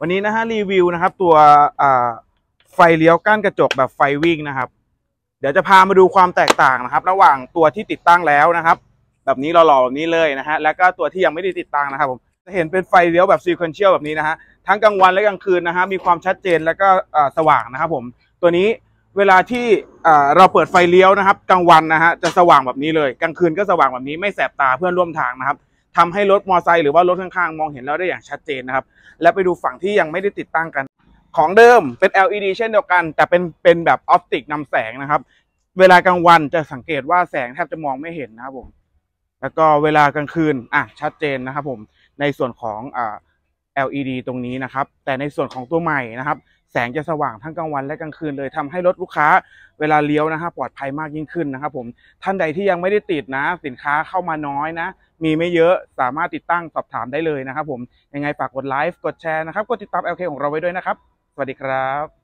วันนี้นะฮะรีวิวนะครับตัวไฟเลี้ยวก้านกระจกแบบไฟวิ่งนะครับ เดี๋ยวจะพามาดูความแตกต่างนะครับ ระหว่างตัวที่ติดตั้งแล้วนะครับ แบบนี้หล่อๆแบบนี้เลยนะฮะแล้วก็ตัวที่ยังไม่ได้ติดตั้งนะครับผมจะเห็นเป็นไฟเลี้ยวแบบซีเควนเชียลแบบนี้นะฮะทั้งกลางวันและกลางคืนนะฮะมีความชัดเจนแล้วก็สว่างนะครับผมตัวนี้เวลาที่เราเปิดไฟเลี้ยวนะครับกลางวันนะฮะจะสว่างแบบนี้เลยกลางคืนก็สว่างแบบนี้ไม่แสบตาเพื่อนร่วมทางนะครับทำให้รถมอเตอร์ไซค์หรือว่ารถข้างๆ มองเห็นเราได้อย่างชัดเจนนะครับ และไปดูฝั่งที่ยังไม่ได้ติดตั้งกัน ของเดิม เป็น LED เช่นเดียวกัน แต่เป็นเป็นแบบออปติกนำแสงนะครับเวลากลางวันจะสังเกตว่าแสงแทบจะมองไม่เห็นนะครับผม แล้วก็เวลากลางคืน อ่ะ ชัดเจนนะครับผมในส่วนของอ่า LED ตรงนี้นะครับ แต่ในส่วนของตัวใหม่นะครับ แสงจะสว่างทั้งกลางวันและกลางคืนเลยทำให้รถลูกค้าเวลาเลี้ยวนะฮะปลอดภัยมากยิ่งขึ้นนะครับผม ท่านใดที่ยังไม่ได้ติดนะ สินค้าเข้ามาน้อยนะ มีไม่เยอะ สามารถติดตั้งสอบถามได้เลยนะครับ ผม ยังไงฝากกดไลฟ์กดแชร์นะครับ กดติดตาม LK ของเราไว้ด้วยนะครับ สวัสดีครับ